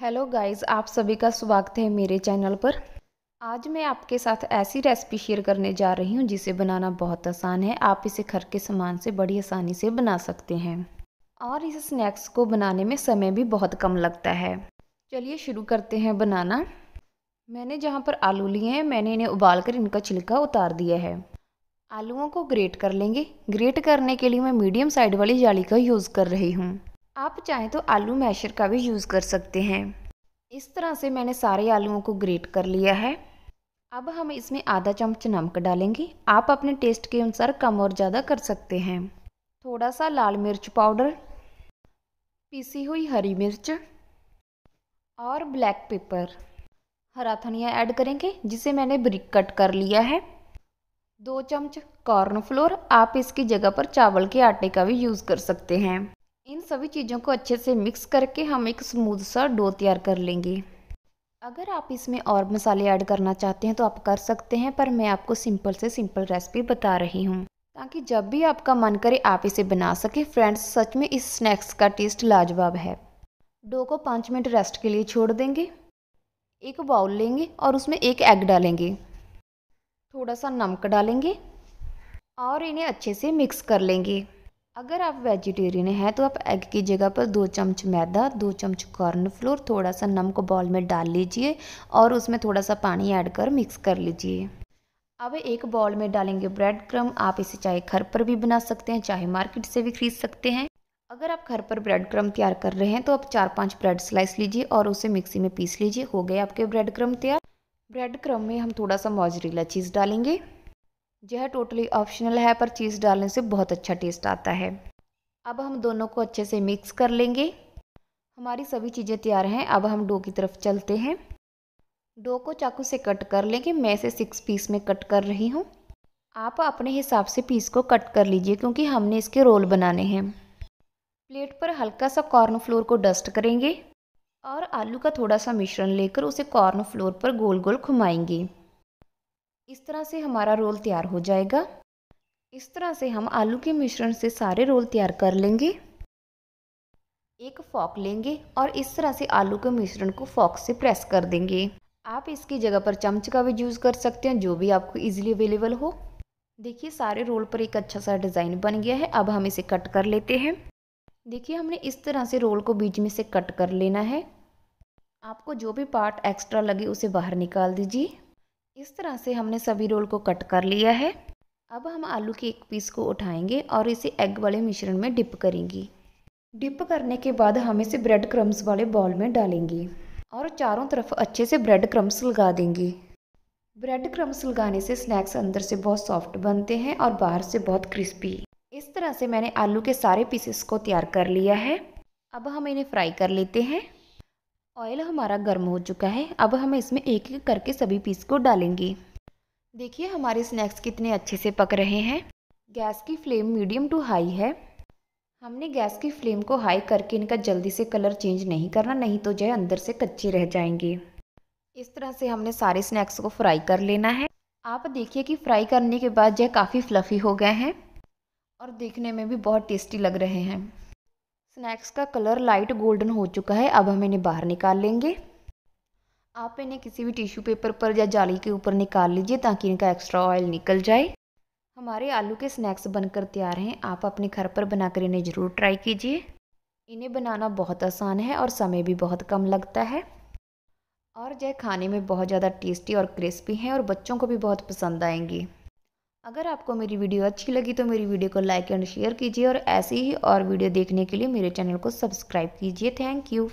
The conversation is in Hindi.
हेलो गाइस आप सभी का स्वागत है मेरे चैनल पर आज मैं आपके साथ ऐसी रेसिपी शेयर करने जा रही हूँ जिसे बनाना बहुत आसान है आप इसे घर के सामान से बड़ी आसानी से बना सकते हैं और इस स्नैक्स को बनाने में समय भी बहुत कम लगता है चलिए शुरू करते हैं बनाना मैंने जहाँ पर आलू लिए हैं मैंने इन्हें उबाल कर इनका छिलका उतार दिया है आलुओं को ग्रेट कर लेंगे ग्रेट करने के लिए मैं मीडियम साइड वाली जाली का यूज़ कर रही हूँ आप चाहें तो आलू मैशर का भी यूज़ कर सकते हैं इस तरह से मैंने सारे आलूओं को ग्रेट कर लिया है अब हम इसमें आधा चम्मच नमक डालेंगे आप अपने टेस्ट के अनुसार कम और ज़्यादा कर सकते हैं थोड़ा सा लाल मिर्च पाउडर पीसी हुई हरी मिर्च और ब्लैक पेपर हरा धनिया ऐड करेंगे जिसे मैंने ब्रिक कट कर लिया है दो चम्मच कॉर्नफ्लोर आप इसकी जगह पर चावल के आटे का भी यूज़ कर सकते हैं इन सभी चीज़ों को अच्छे से मिक्स करके हम एक स्मूथ सा डो तैयार कर लेंगे अगर आप इसमें और मसाले ऐड करना चाहते हैं तो आप कर सकते हैं पर मैं आपको सिंपल से सिंपल रेसिपी बता रही हूँ ताकि जब भी आपका मन करे आप इसे बना सके फ्रेंड्स सच में इस स्नैक्स का टेस्ट लाजवाब है डो को पाँच मिनट रेस्ट के लिए छोड़ देंगे एक बाउल लेंगे और उसमें एक एग डालेंगे थोड़ा सा नमक डालेंगे और इन्हें अच्छे से मिक्स कर लेंगे अगर आप वेजिटेरियन हैं तो आप एग की जगह पर दो चम्मच मैदा दो चम्मच कॉर्नफ्लोर थोड़ा सा नमक बॉल में डाल लीजिए और उसमें थोड़ा सा पानी ऐड कर मिक्स कर लीजिए अब एक बॉल में डालेंगे ब्रेड क्रम आप इसे चाहे घर पर भी बना सकते हैं चाहे मार्केट से भी खरीद सकते हैं अगर आप घर पर ब्रेड क्रम तैयार कर रहे हैं तो आप चार पांच ब्रेड स्लाइस लीजिए और उसे मिक्सी में पीस लीजिए हो गए आपके ब्रेड क्रम तैयार ब्रेड क्रम में हम थोड़ा सा मोजरीला चीज़ डालेंगे यह टोटली ऑप्शनल है पर चीज़ डालने से बहुत अच्छा टेस्ट आता है अब हम दोनों को अच्छे से मिक्स कर लेंगे हमारी सभी चीज़ें तैयार हैं अब हम डो की तरफ चलते हैं डो को चाकू से कट कर लेंगे मैं इसे सिक्स पीस में कट कर रही हूँ आप अपने हिसाब से पीस को कट कर लीजिए क्योंकि हमने इसके रोल बनाने हैं प्लेट पर हल्का सा कॉर्न फ्लोर को डस्ट करेंगे और आलू का थोड़ा सा मिश्रण लेकर उसे कॉर्न फ्लोर पर गोल गोल घुमाएंगे इस तरह से हमारा रोल तैयार हो जाएगा इस तरह से हम आलू के मिश्रण से सारे रोल तैयार कर लेंगे एक फॉक लेंगे और इस तरह से आलू के मिश्रण को फॉक से प्रेस कर देंगे आप इसकी जगह पर चमच का भी यूज़ कर सकते हैं जो भी आपको इजीली अवेलेबल हो देखिए सारे रोल पर एक अच्छा सा डिज़ाइन बन गया है अब हम इसे कट कर लेते हैं देखिए हमने इस तरह से रोल को बीच में से कट कर लेना है आपको जो भी पार्ट एक्स्ट्रा लगे उसे बाहर निकाल दीजिए इस तरह से हमने सभी रोल को कट कर लिया है अब हम आलू के एक पीस को उठाएंगे और इसे एग वाले मिश्रण में डिप करेंगे डिप करने के बाद हम इसे ब्रेड क्रम्स वाले बॉल में डालेंगे और चारों तरफ अच्छे से ब्रेड क्रम्स लगा देंगे ब्रेड क्रम्स लगाने से स्नैक्स अंदर से बहुत सॉफ्ट बनते हैं और बाहर से बहुत क्रिस्पी इस तरह से मैंने आलू के सारे पीसेस को तैयार कर लिया है अब हम इन्हें फ्राई कर लेते हैं ऑयल हमारा गर्म हो चुका है अब हम इसमें एक एक करके सभी पीस को डालेंगे देखिए हमारे स्नैक्स कितने अच्छे से पक रहे हैं गैस की फ्लेम मीडियम टू हाई है हमने गैस की फ्लेम को हाई करके इनका जल्दी से कलर चेंज नहीं करना नहीं तो जो अंदर से कच्चे रह जाएंगे इस तरह से हमने सारे स्नैक्स को फ्राई कर लेना है आप देखिए कि फ्राई करने के बाद जो काफ़ी फ्लफ़ी हो गए हैं और देखने में भी बहुत टेस्टी लग रहे हैं स्नैक्स का कलर लाइट गोल्डन हो चुका है अब हम इन्हें बाहर निकाल लेंगे आप इन्हें किसी भी टिश्यू पेपर पर या जाली के ऊपर निकाल लीजिए ताकि इनका एक्स्ट्रा ऑयल निकल जाए हमारे आलू के स्नैक्स बनकर तैयार हैं आप अपने घर पर बनाकर इन्हें ज़रूर ट्राई कीजिए इन्हें बनाना बहुत आसान है और समय भी बहुत कम लगता है और यह खाने में बहुत ज़्यादा टेस्टी और क्रिस्पी हैं और बच्चों को भी बहुत पसंद आएंगी अगर आपको मेरी वीडियो अच्छी लगी तो मेरी वीडियो को लाइक एंड शेयर कीजिए और ऐसी ही और वीडियो देखने के लिए मेरे चैनल को सब्सक्राइब कीजिए थैंक यू